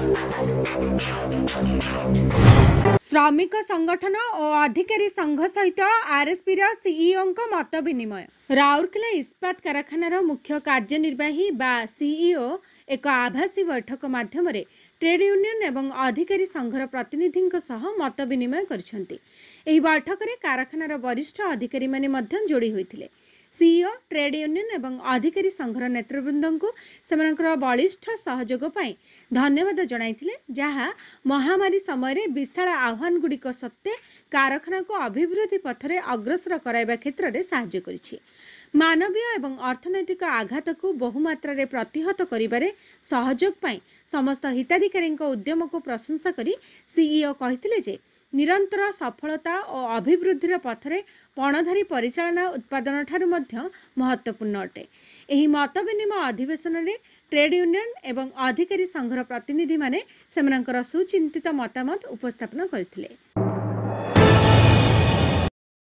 ଶ୍ରମିକ ସଂଗଠନ ଓ ଅଧିକାରୀ ସଂଘ ସହିତ ଆର୍ଏସ୍ପିର ସିଇଓଙ୍କ ମତ ବିନିମୟ ରାଉରକେଲା ଇସ୍ପାତ କାରଖାନାର ମୁଖ୍ୟ କାର୍ଯ୍ୟନିର୍ବାହୀ ବା ସିଇଓ ଏକ ଆଭାସୀ ବୈଠକ ମାଧ୍ୟମରେ ଟ୍ରେଡ୍ ୟୁନିୟନ୍ ଏବଂ ଅଧିକାରୀ ସଂଘର ପ୍ରତିନିଧିଙ୍କ ସହ ମତ ବିନିମୟ କରିଛନ୍ତି ଏହି ବୈଠକରେ କାରଖାନାର ବରିଷ୍ଠ ଅଧିକାରୀମାନେ ମଧ୍ୟ ଯୋଡ଼ି ହୋଇଥିଲେ ସିଇଓ ଟ୍ରେଡ୍ ୟୁନିୟନ୍ ଏବଂ ଅଧିକାରୀ ସଂଘର ନେତୃବୃନ୍ଦଙ୍କୁ ସେମାନଙ୍କର ବଳିଷ୍ଠ ସହଯୋଗ ପାଇଁ ଧନ୍ୟବାଦ ଜଣାଇଥିଲେ ଯାହା ମହାମାରୀ ସମୟରେ ବିଶାଳ ଆହ୍ୱାନଗୁଡ଼ିକ ସତ୍ତ୍ୱେ କାରଖାନାକୁ ଅଭିବୃଦ୍ଧି ପଥରେ ଅଗ୍ରସର କରାଇବା କ୍ଷେତ୍ରରେ ସାହାଯ୍ୟ କରିଛି ମାନବୀୟ ଏବଂ ଅର୍ଥନୈତିକ ଆଘାତକୁ ବହୁମାତ୍ରାରେ ପ୍ରତିହତ କରିବାରେ ସହଯୋଗ ପାଇଁ ସମସ୍ତ ହିତାଧିକାରୀଙ୍କ ଉଦ୍ୟମକୁ ପ୍ରଶଂସା କରି ସିଇଓ କହିଥିଲେ ଯେ ନିରନ୍ତର ସଫଳତା ଓ ଅଭିବୃଦ୍ଧିର ପଥରେ ପଣଧାରୀ ପରିଚାଳନା ଉତ୍ପାଦନଠାରୁ ମଧ୍ୟ ମହତ୍ତ୍ୱପୂର୍ଣ୍ଣ ଅଟେ ଏହି ମତ ବିନିମୟ ଅଧିବେଶନରେ ଟ୍ରେଡ୍ ୟୁନିୟନ୍ ଏବଂ ଅଧିକାରୀ ସଂଘର ପ୍ରତିନିଧିମାନେ ସେମାନଙ୍କର ସୁଚିନ୍ତିତ ମତାମତ ଉପସ୍ଥାପନ କରିଥିଲେ